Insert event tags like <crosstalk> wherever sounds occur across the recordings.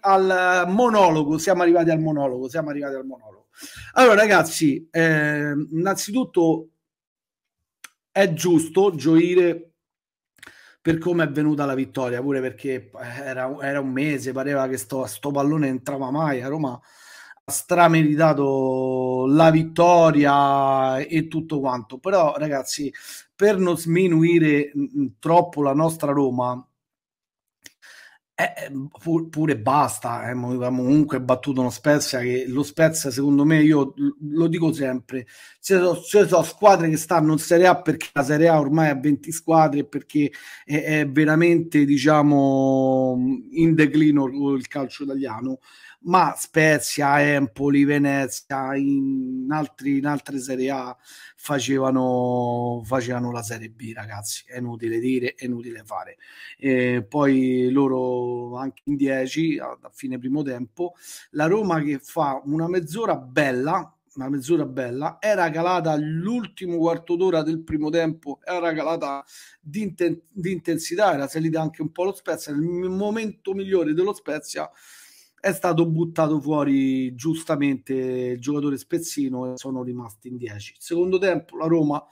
al eh, monologo, siamo arrivati al monologo, siamo arrivati al monologo. Allora ragazzi, eh, innanzitutto è giusto gioire per come è venuta la vittoria, pure perché eh, era, era un mese, pareva che sto, sto pallone entrava mai a Roma ha strameritato la vittoria e tutto quanto però ragazzi per non sminuire mh, mm, troppo la nostra Roma eh, eh pur, pure basta, eh, abbiamo comunque battuto uno Spezia che lo Spezia secondo me, io lo dico sempre, ci sono, so squadre che stanno in Serie A perché la Serie A ormai ha 20 squadre e perché è, è veramente diciamo in declino il calcio italiano, ma Spezia, Empoli, Venezia, in, altri, in altre Serie A facevano, facevano la Serie B, ragazzi. È inutile dire, è inutile fare. E poi loro anche in 10 a, a fine primo tempo. La Roma che fa una mezz'ora bella, una mezz'ora bella, era calata l'ultimo quarto d'ora del primo tempo, era calata di, inten- di intensità, era salita anche un po' lo Spezia, nel momento migliore dello Spezia è stato buttato fuori giustamente il giocatore Spezzino e sono rimasti in 10. Secondo tempo la Roma,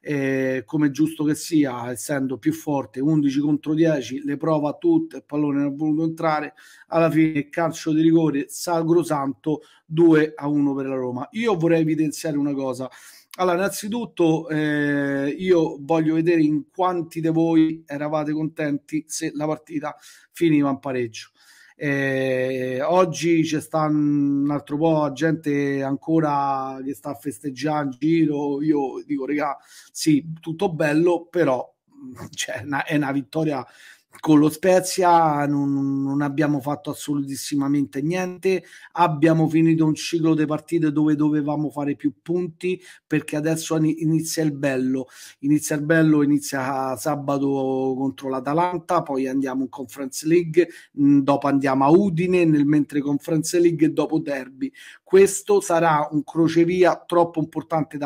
eh, come giusto che sia, essendo più forte, 11 contro 10, le prova tutte, il pallone non ha voluto entrare, alla fine calcio di rigore sacrosanto 2 a 1 per la Roma. Io vorrei evidenziare una cosa. Allora, innanzitutto eh, io voglio vedere in quanti di voi eravate contenti se la partita finiva in pareggio. Eh, oggi c'è sta un altro po' di gente ancora che sta festeggiando in giro. Io dico, regà, sì, tutto bello, però <laughs> cioè, è una vittoria con lo Spezia non, non, abbiamo fatto assolutissimamente niente, abbiamo finito un ciclo di partite dove dovevamo fare più punti perché adesso inizia il bello, inizia il bello, inizia sabato contro l'Atalanta, poi andiamo in Conference League, mm, dopo andiamo a Udine, nel mentre Conference League e dopo Derby. Questo sarà un crocevia troppo importante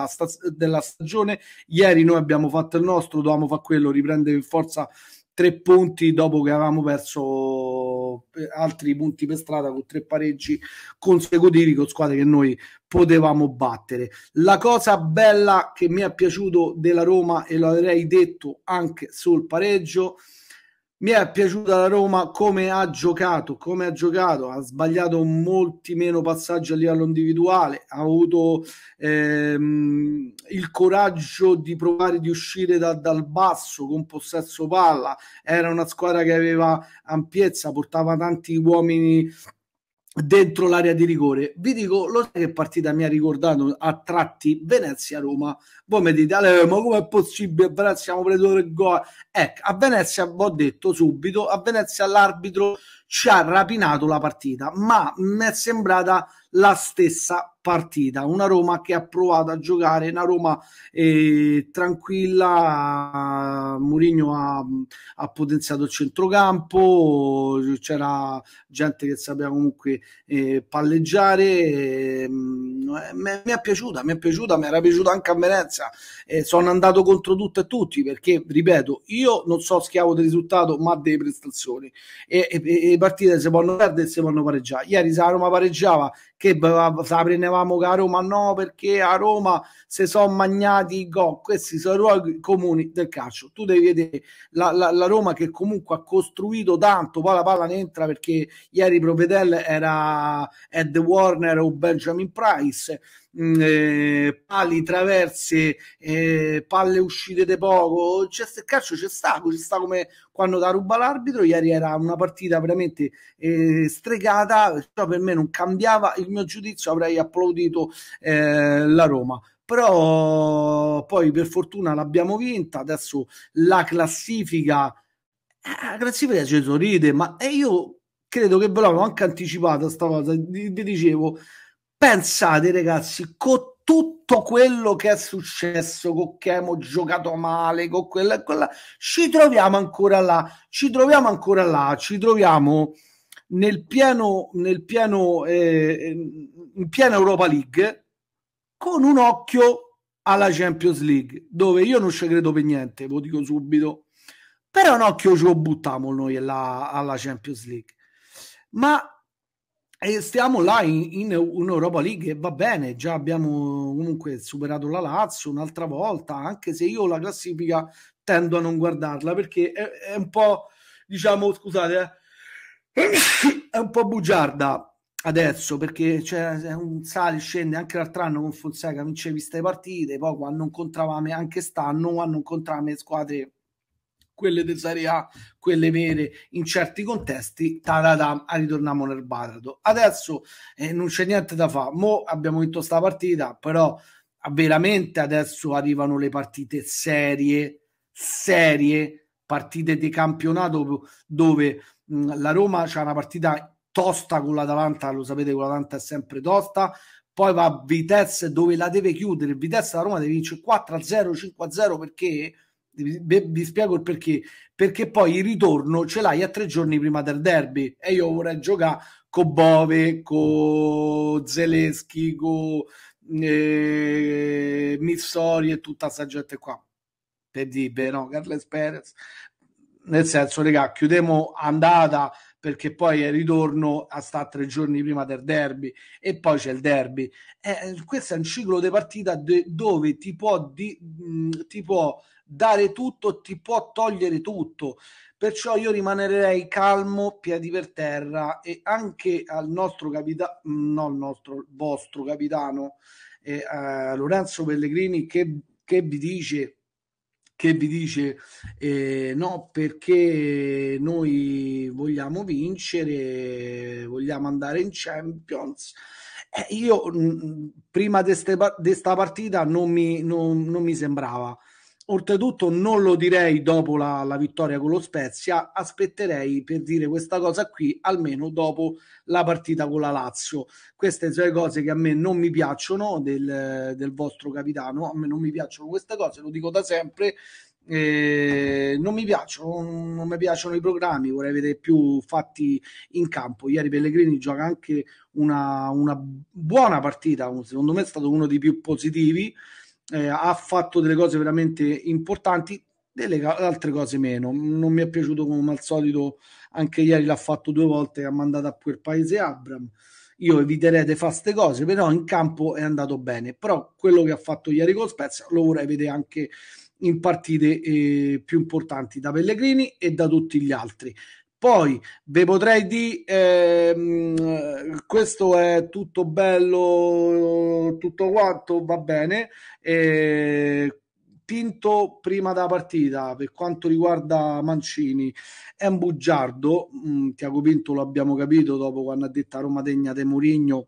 della, stagione. Ieri noi abbiamo fatto il nostro, dovevamo fare quello, riprendere in forza tre punti dopo che avevamo perso eh, altri punti per strada con tre pareggi consecutivi con squadre che noi potevamo battere. La cosa bella che mi è piaciuto della Roma e l'avrei detto anche sul pareggio è mi è piaciuta la Roma come ha giocato, come ha giocato, ha sbagliato molti meno passaggi a livello individuale, ha avuto ehm, il coraggio di provare di uscire da, dal basso con possesso palla, era una squadra che aveva ampiezza, portava tanti uomini dentro l'area di rigore. Vi dico, lo sai che partita mi ha ricordato a tratti Venezia-Roma. Voi mi dite, allora, ma com'è possibile? Venezia abbiamo preso il gol. Ecco, a Venezia, ho detto subito, a Venezia l'arbitro ci ha rapinato la partita, ma mi è sembrata la stessa partita, una Roma che ha provato a giocare, una Roma eh, tranquilla, Mourinho ha, ha, potenziato il centrocampo, c'era gente che sapeva comunque eh, palleggiare, eh, mm, eh mi è piaciuta, mi è piaciuta, mi era piaciuta anche a Venezia, sono andato contro tutto e tutti perché, ripeto, io non so schiavo del risultato ma delle prestazioni e, e, e partite si possono perdere e si possono pareggiare. Ieri Roma pareggiava che la prendevamo con Roma no perché a Roma se sono magnati i gol questi sono ruoli comuni del calcio tu devi vedere la, la, la, Roma che comunque ha costruito tanto poi la palla ne entra perché ieri Provedel era Ed Warner o Benjamin Price mm, eh, pali traverse, eh, palle uscite di poco. C'è il calcio, c'è sta, c'è sta come quando da ruba l'arbitro. Ieri era una partita veramente eh, stregata. Cioè per me non cambiava il il mio giudizio avrei applaudito eh, la Roma però poi per fortuna l'abbiamo vinta adesso la classifica eh, la classifica ci sorride ma e io credo che ve l'avevo anche anticipata sta cosa vi dicevo pensate ragazzi con tutto quello che è successo con che abbiamo giocato male con quella e quella ci troviamo ancora là ci troviamo ancora là ci troviamo nel piano, nel piano eh, in piena Europa League con un occhio alla Champions League, dove io non ci credo per niente, lo dico subito, però un occhio ce lo buttiamo noi alla, alla Champions League. Ma eh, stiamo là in, in, in Europa League e va bene, già abbiamo comunque superato la Lazio un'altra volta, anche se io la classifica tendo a non guardarla perché è, è un po', diciamo, scusate, eh, è un po' bugiarda adesso perché c'è cioè, un sali scende anche l'altro anno con Fonseca vincevi queste partite poi quando incontravamo anche stanno quando incontravamo squadre quelle del Serie A quelle vere in certi contesti taradam ritorniamo nel batrato adesso eh, non c'è niente da fare mo abbiamo vinto sta partita però veramente adesso arrivano le partite serie serie partite di campionato dove Mm, la Roma c'ha una partita tosta con l'Atalanta, lo sapete con l'Atalanta è sempre tosta, poi va a Vitesse dove la deve chiudere, Vitesse la Roma deve vincere 4-0, 5-0 perché vi, spiego il perché perché poi il ritorno ce l'hai a tre giorni prima del derby e io vorrei giocare con Bove con Zeleschi con eh, Missori e tutta questa gente qua per dire no, Carles Perez nel senso, regà, chiudiamo andata perché poi è ritorno a sta tre giorni prima del derby e poi c'è il derby. Eh, questo è un ciclo di partita de- dove ti può, di- mh, ti può dare tutto, ti può togliere tutto. Perciò io rimanerei calmo, piedi per terra e anche al nostro capitano, no al nostro, vostro capitano, eh, eh, Lorenzo Pellegrini che, che vi dice che vi dice eh, no perché noi vogliamo vincere, vogliamo andare in Champions. Eh, io mh, mm, mm, prima di questa partita non mi, non, non mi sembrava Oltretutto non lo direi dopo la, la, vittoria con lo Spezia, aspetterei per dire questa cosa qui almeno dopo la partita con la Lazio. Queste sono le cose che a me non mi piacciono del, del vostro capitano, a me non mi piacciono queste cose, lo dico da sempre, eh, non mi piacciono, non, mi piacciono i programmi, vorrei vedere più fatti in campo. Ieri Pellegrini gioca anche una, una buona partita, secondo me è stato uno dei più positivi eh, ha fatto delle cose veramente importanti, delle altre cose meno. Non mi è piaciuto come al solito, anche ieri l'ha fatto due volte, ha mandato a quel paese Abram. Io eviterei di fare queste cose, però in campo è andato bene. Però quello che ha fatto ieri con Spezia lo vorrei vedere anche in partite eh, più importanti da Pellegrini e da tutti gli altri. Poi ve potrei dire, ehm, questo è tutto bello, tutto quanto va bene. Eh, prima della partita, per quanto riguarda Mancini, è un bugiardo. Mm, Tiago Pinto lo abbiamo capito dopo quando ha detto a Roma degna de Murigno.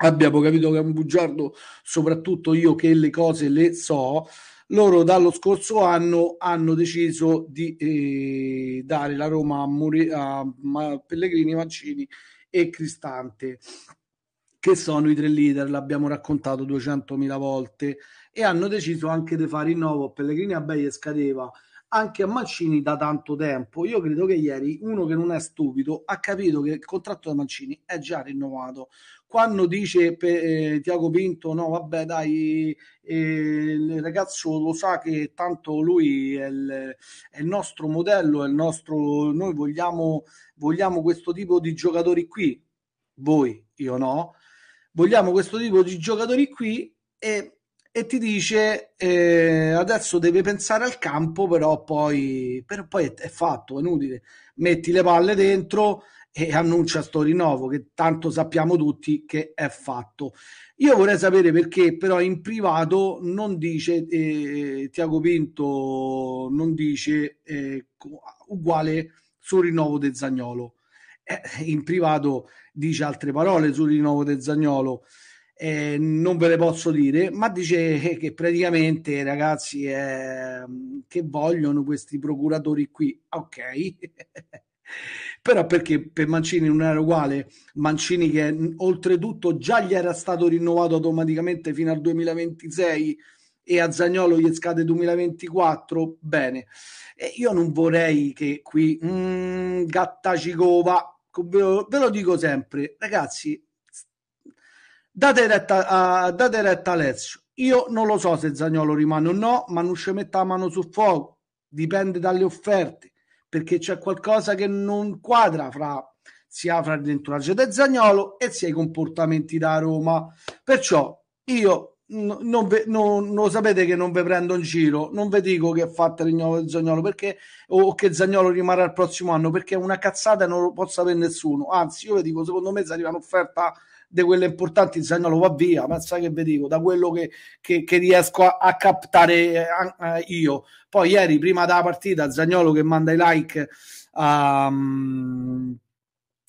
Abbiamo capito che è un bugiardo, soprattutto io che le cose le so loro dallo scorso anno hanno deciso di eh, dare la Roma a, Muri- a Ma- Pellegrini, Mancini e Cristante, che sono i tre leader, l'abbiamo raccontato 200.000 volte, e hanno deciso anche di fare rinnovo a Pellegrini a Beie scadeva anche a Mancini da tanto tempo. Io credo che ieri uno che non è stupido ha capito che il contratto da Mancini è già rinnovato quando dice eh, Tiago Pinto no vabbè dai eh, il ragazzo lo sa che tanto lui è il, è il nostro modello è il nostro noi vogliamo, vogliamo questo tipo di giocatori qui voi io no vogliamo questo tipo di giocatori qui e, e ti dice eh, adesso deve pensare al campo però poi, però poi è, è fatto è inutile metti le palle dentro e annuncia sto rinnovo che tanto sappiamo tutti che è fatto. Io vorrei sapere perché però in privato non dice eh, Tiago Pinto, non dice eh, uguale sul rinnovo del Zagnolo. Eh, in privato dice altre parole sul rinnovo del Zagnolo. Eh, non ve le posso dire, ma dice che praticamente ragazzi eh, che vogliono questi procuratori qui, ok, <laughs> Però perché per Mancini non era uguale, Mancini che oltretutto già gli era stato rinnovato automaticamente fino al 2026 e a Zagnolo gli scade 2024, bene. E io non vorrei che qui mm, Gattacicova, ve ve lo dico sempre, ragazzi, date retta a, date retta a Lezio. Io non lo so se Zagnolo rimane o no, ma non ci metta la mano sul fuoco, dipende dalle offerte perché c'è qualcosa che non quadra fra sia fra l'entourage del Zagnolo e sia i comportamenti da Roma. Perciò io non, ve, no, no, sapete che non vi prendo in giro, non vi dico che è fatta il rinnovo del Zagnolo perché, o che Zagnolo rimarrà il prossimo anno perché è una cazzata e non lo può sapere nessuno. Anzi, io vi dico, secondo me se arriva un'offerta di quelle importanti, Zagnolo va via, ma sai che vi dico, da quello che, che, che riesco a, a captare eh, io. Poi ieri, prima della partita, Zagnolo che manda i like um,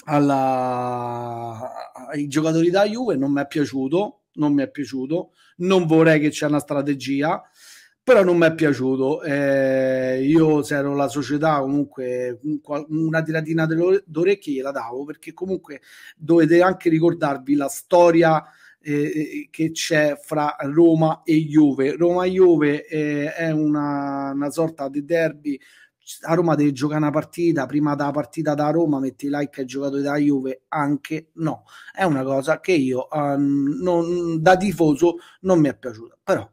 alla, ai giocatori da Juve, non mi è piaciuto, non mi è piaciuto, non vorrei che c'è una strategia però non mi è piaciuto. Eh, io se ero la società comunque una tiratina d'orecchie gliela davo perché comunque dovete anche ricordarvi la storia eh, eh, che c'è fra Roma e Juve. Roma e Juve eh, è una, una, sorta di derby. A Roma devi giocare una partita, prima della partita da Roma metti like ai giocatori da Juve, anche no. È una cosa che io ah, non, da tifoso non mi è piaciuta. Però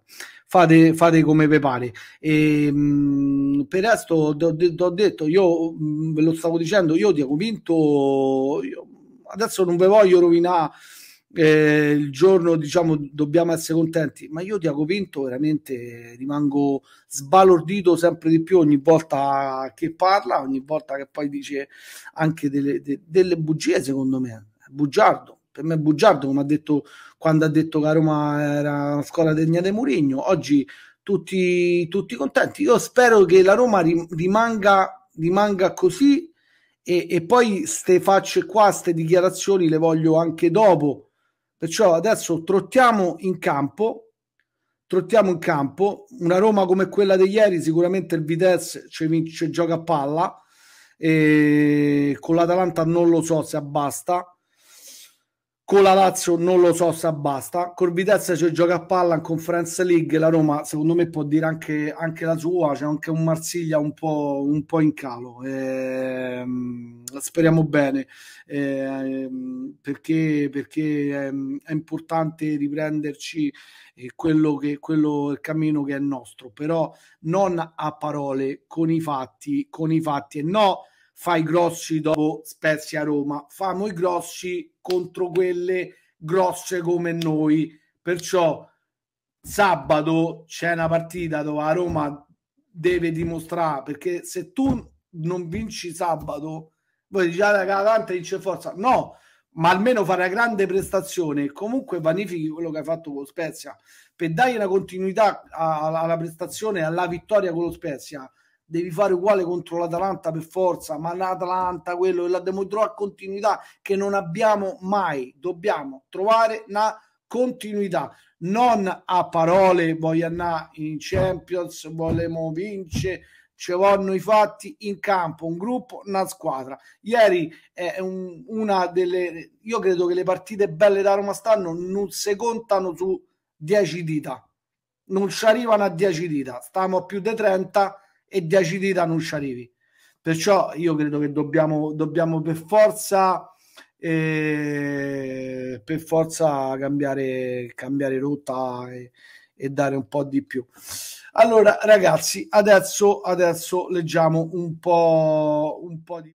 fate, fate come vi pare. E, ehm, mh, per il resto, ho detto, io mh, mm, ve lo stavo dicendo, io ti ho convinto, io, adesso non ve voglio rovinare eh, il giorno, diciamo, dobbiamo essere contenti, ma io ti ho Pinto veramente rimango sbalordito sempre di più ogni volta che parla, ogni volta che poi dice anche delle, de, delle bugie, secondo me, bugiardo per me è bugiardo, come ha detto quando ha detto che a Roma era una scuola degna di Murigno. Oggi tutti, tutti, contenti. Io spero che la Roma rimanga, rimanga così e, e poi queste facce qua, queste dichiarazioni le voglio anche dopo. Perciò adesso trottiamo in campo, trottiamo in campo, una Roma come quella di ieri, sicuramente il Vitesse ci, ci gioca a palla, e con l'Atalanta non lo so se abbasta, con la Lazio non lo so se basta con Vitesse c'è cioè, gioca a palla in Conference League la Roma secondo me può dire anche, anche la sua c'è anche un Marsiglia un po', un po in calo ehm, speriamo bene ehm, perché, perché ehm, è importante riprenderci eh, quello che quello, il cammino che è nostro però non a parole con i fatti con i fatti e no fa i grossi dopo Spezia Roma, famo i grossi contro quelle grosse come noi. Perciò sabato c'è una partita dove a Roma deve dimostrare perché se tu non vinci sabato, voi diciate da l'Atalanta vince forza. No, ma almeno fare una grande prestazione comunque vanifichi quello che hai fatto con Spezia per dare una continuità alla prestazione alla vittoria con lo Spezia devi fare uguale contro l'Atalanta per forza, ma l'Atalanta, quello, la devo trovare continuità che non abbiamo mai. Dobbiamo trovare una continuità, non a parole, voglio andare in Champions, vogliamo vincere, ci vanno i fatti in campo, un gruppo, una squadra. Ieri è un, una delle, io credo che le partite belle da Roma stanno non si contano su 10 dita, non ci arrivano a 10 dita, stiamo a più di 30 e di acidità non ci arrivi. Perciò io credo che dobbiamo, dobbiamo per forza eh, per forza cambiare, cambiare rotta e, e, dare un po' di più. Allora, ragazzi, adesso, adesso leggiamo un po', un po' di.